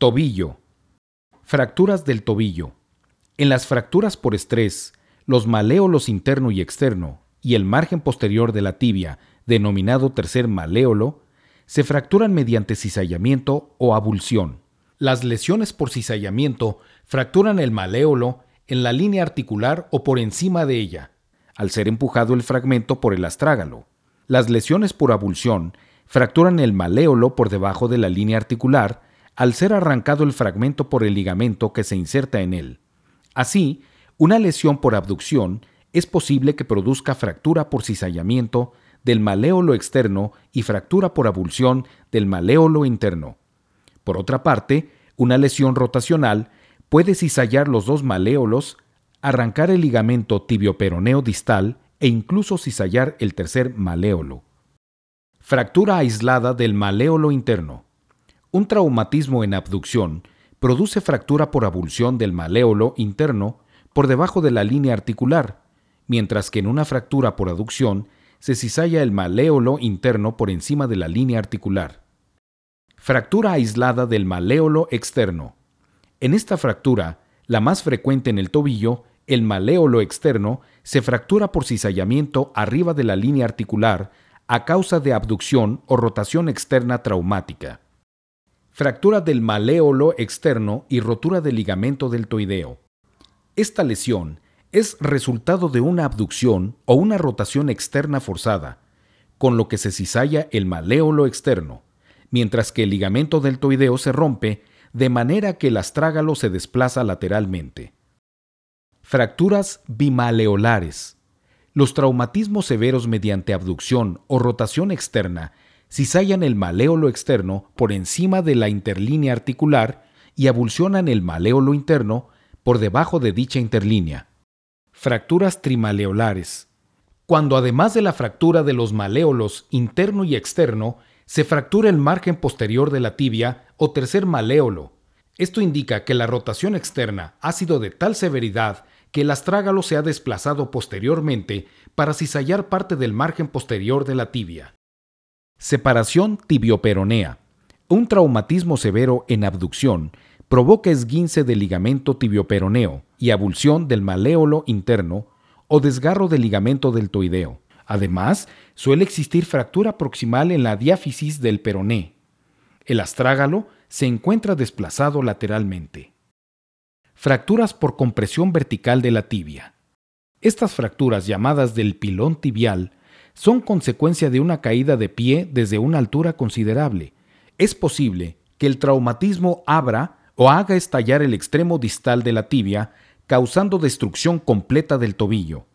Tobillo. Fracturas del tobillo. En las fracturas por estrés, los maleolos interno y externo y el margen posterior de la tibia, denominado tercer maleolo, se fracturan mediante cizallamiento o abulsión. Las lesiones por cizallamiento fracturan el maleolo en la línea articular o por encima de ella, al ser empujado el fragmento por el astrágalo. Las lesiones por abulsión fracturan el maleolo por debajo de la línea articular al ser arrancado el fragmento por el ligamento que se inserta en él. Así, una lesión por abducción es posible que produzca fractura por cizallamiento del maleolo externo y fractura por abulsión del maleolo interno. Por otra parte, una lesión rotacional puede cizallar los dos maleolos, arrancar el ligamento tibioperoneo distal e incluso cizallar el tercer maleolo. Fractura aislada del maleolo interno. Un traumatismo en abducción produce fractura por abulsión del maleolo interno por debajo de la línea articular, mientras que en una fractura por aducción se cizalla el maleolo interno por encima de la línea articular. Fractura aislada del maleolo externo. En esta fractura, la más frecuente en el tobillo, el maleolo externo se fractura por cizallamiento arriba de la línea articular a causa de abducción o rotación externa traumática fractura del maleolo externo y rotura del ligamento deltoideo. Esta lesión es resultado de una abducción o una rotación externa forzada, con lo que se cizalla el maleolo externo, mientras que el ligamento deltoideo se rompe de manera que el astrágalo se desplaza lateralmente. Fracturas bimaleolares. Los traumatismos severos mediante abducción o rotación externa cizallan el maleolo externo por encima de la interlínea articular y abulsionan el maleolo interno por debajo de dicha interlínea. Fracturas trimaleolares. Cuando además de la fractura de los maleolos interno y externo, se fractura el margen posterior de la tibia o tercer maleolo. Esto indica que la rotación externa ha sido de tal severidad que el astrágalo se ha desplazado posteriormente para cizallar parte del margen posterior de la tibia. Separación tibioperonea. Un traumatismo severo en abducción provoca esguince del ligamento tibioperoneo y abulsión del maléolo interno o desgarro del ligamento deltoideo. Además, suele existir fractura proximal en la diáfisis del peroné. El astrágalo se encuentra desplazado lateralmente. Fracturas por compresión vertical de la tibia. Estas fracturas llamadas del pilón tibial son consecuencia de una caída de pie desde una altura considerable. Es posible que el traumatismo abra o haga estallar el extremo distal de la tibia, causando destrucción completa del tobillo.